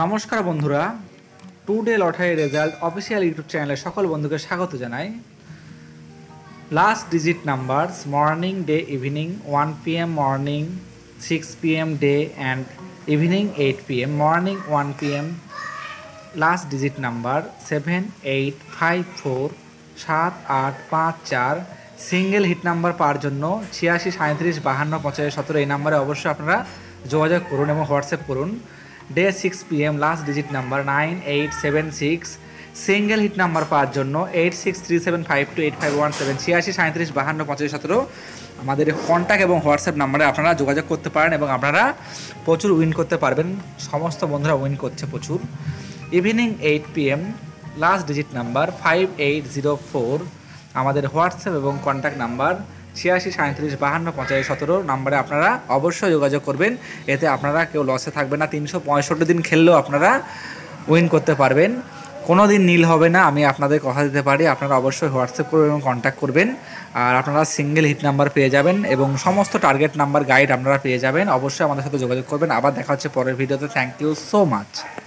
নমস্কার বন্ধুরা today lottery result official YouTube চ্যানেলে সকল বন্ধুকে স্বাগত জানাই last digit numbers morning day evening one P M morning six P M day and evening eight P M morning one P M last digit number seven eight five four সাত আট পাঁচ চার single hit number পাওয়ার জন্য ছিয়াশি সাঁত্রিশ বাহান্ন পঁচাশি সতেরো এই নাম্বারে অবশ্যই আপনারা যোগাযোগ করুন এবং হোয়াটসঅ্যাপ করুন day six P M last digit number nine eight seven six single hit number পাওয়ার জন্য eight six three seven five two eight five one seven ছিয়াশি সাঁত্রিশ বাহান্ন পঁচিশ সতেরো আমাদের কন্ট্যাক্ট এবং হোয়াটসঅ্যাপ নাম্বারে আপনারা যোগাযোগ করতে পারেন এবং আপনারা প্রচুর উইন করতে পারবেন সমস্ত বন্ধুরা উইন করছে প্রচুর evening eight P M last digit number five eight zero four আমাদের হোয়াটসঅ্যাপ এবং কন্ট্যাক্ট নাম্বার ছিয়াশি সাঁত্রিশ বাহান্ন পঞ্চাশ সতেরো নাম্বারে আপনারা অবশ্যই যোগাযোগ করবেন এতে আপনারা কেউ লসে থাকবে না তিনশো পঁয়ষট্টি দিন খেললেও আপনারা উইন করতে পারবেন কোনো দিন নীল হবে না আমি আপনাদের কথা দিতে পারি আপনারা অবশ্যই হোয়াটসঅ্যাপ করবেন এবং কন্ট্যাক্ট করবেন আর আপনারা সিঙ্গেল হিট নাম্বার পেয়ে যাবেন এবং সমস্ত টার্গেট নাম্বার গাইড আপনারা পেয়ে যাবেন অবশ্যই আমাদের সাথে যোগাযোগ করবেন আবার দেখা হচ্ছে পরের ভিডিওতে থ্যাংক ইউ সো মাচ